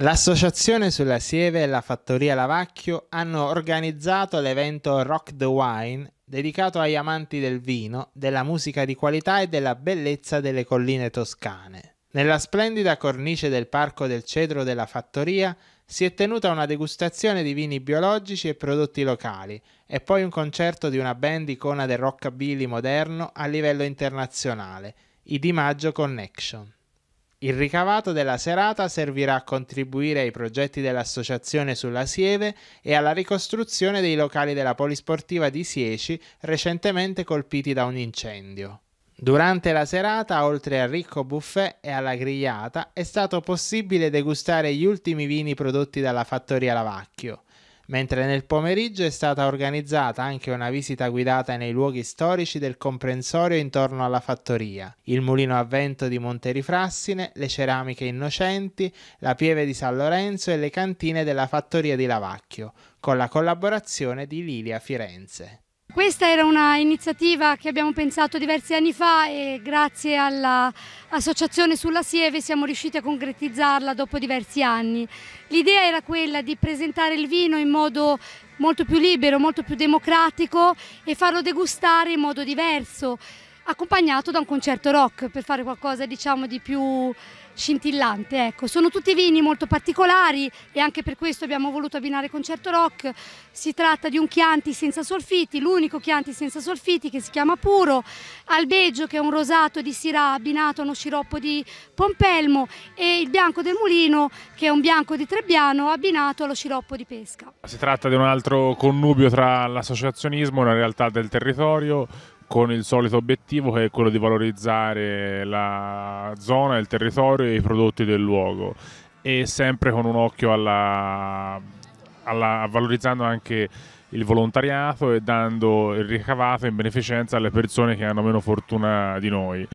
L'associazione sulla Sieve e la Fattoria Lavacchio hanno organizzato l'evento Rock the Wine dedicato agli amanti del vino, della musica di qualità e della bellezza delle colline toscane. Nella splendida cornice del Parco del Cedro della Fattoria si è tenuta una degustazione di vini biologici e prodotti locali e poi un concerto di una band icona del rockabilly moderno a livello internazionale, i Di Maggio Connection. Il ricavato della serata servirà a contribuire ai progetti dell'associazione sulla Sieve e alla ricostruzione dei locali della polisportiva di Sieci recentemente colpiti da un incendio. Durante la serata, oltre al ricco buffet e alla grigliata, è stato possibile degustare gli ultimi vini prodotti dalla fattoria Lavacchio mentre nel pomeriggio è stata organizzata anche una visita guidata nei luoghi storici del comprensorio intorno alla fattoria, il mulino a vento di Monterifrassine, le ceramiche innocenti, la pieve di San Lorenzo e le cantine della fattoria di Lavacchio, con la collaborazione di Lilia Firenze. Questa era un'iniziativa che abbiamo pensato diversi anni fa e grazie all'associazione sulla Sieve siamo riusciti a concretizzarla dopo diversi anni. L'idea era quella di presentare il vino in modo molto più libero, molto più democratico e farlo degustare in modo diverso accompagnato da un concerto rock per fare qualcosa diciamo di più scintillante. Ecco. Sono tutti vini molto particolari e anche per questo abbiamo voluto abbinare concerto rock. Si tratta di un Chianti senza solfiti, l'unico Chianti senza solfiti che si chiama Puro, Albeggio che è un rosato di Sirà abbinato a uno sciroppo di Pompelmo e il Bianco del Mulino che è un bianco di Trebbiano abbinato allo sciroppo di pesca. Si tratta di un altro connubio tra l'associazionismo e la realtà del territorio con il solito obiettivo che è quello di valorizzare la zona, il territorio e i prodotti del luogo e sempre con un occhio alla, alla, valorizzando anche il volontariato e dando il ricavato in beneficenza alle persone che hanno meno fortuna di noi.